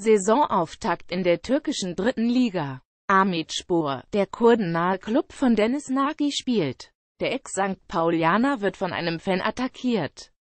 Saisonauftakt in der türkischen dritten Liga. Ahmet Spor, der kurdennahe Club von Dennis Nagy spielt. Der ex sankt Paulianer wird von einem Fan attackiert.